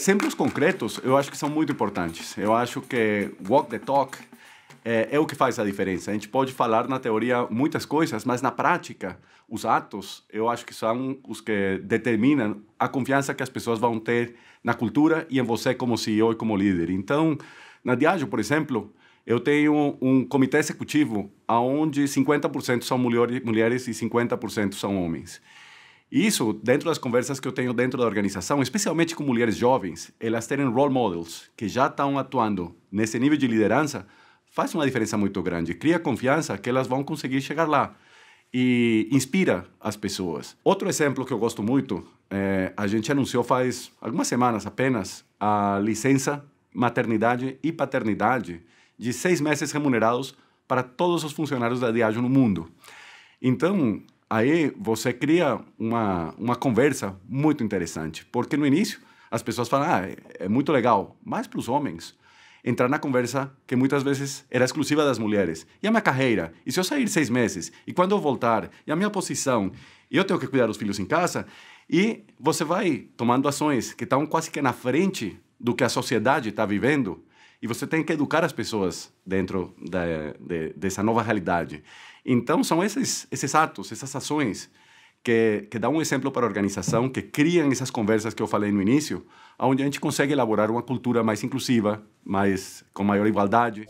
Sempre os concretos, eu acho que são muito importantes. Eu acho que walk the talk é, é, o que faz a diferença. A gente pode falar na teoria muitas coisas, mas na prática, os atos, eu acho que são os que determinam a confiança que as pessoas vão ter na cultura e em você como CEO e como líder. Então, na Diageo, por exemplo, eu tenho um comitê executivo onde 50% são mulheres e 50% são homens. Isso, dentro das conversas que eu tenho dentro da organização, especialmente com mulheres jovens, elas terem role models que já estão atuando nesse nível de liderança, faz uma diferença muito grande. Cria confiança que elas vão conseguir chegar lá e inspira as pessoas. Outro exemplo que eu gosto muito, é, a gente anunciou faz algumas semanas apenas a licença maternidade e paternidade de seis meses remunerados para todos os funcionários da Diageo no mundo. Então, aí você cria uma, uma conversa muito interessante, porque no início as pessoas falam, ah, é muito legal, mas para os homens entrar na conversa que muitas vezes era exclusiva das mulheres. E a minha carreira? E se eu sair seis meses? E quando eu voltar? E a minha posição? E eu tenho que cuidar dos filhos em casa? E você vai tomando ações que estão quase que na frente do que a sociedade está vivendo e você tem que educar as pessoas dentro da, de, dessa nova realidade. Então, são esses, esses atos, essas ações que, que dão um exemplo para a organização, que criam essas conversas que eu falei no início, onde a gente consegue elaborar uma cultura mais inclusiva, mais, com maior igualdade.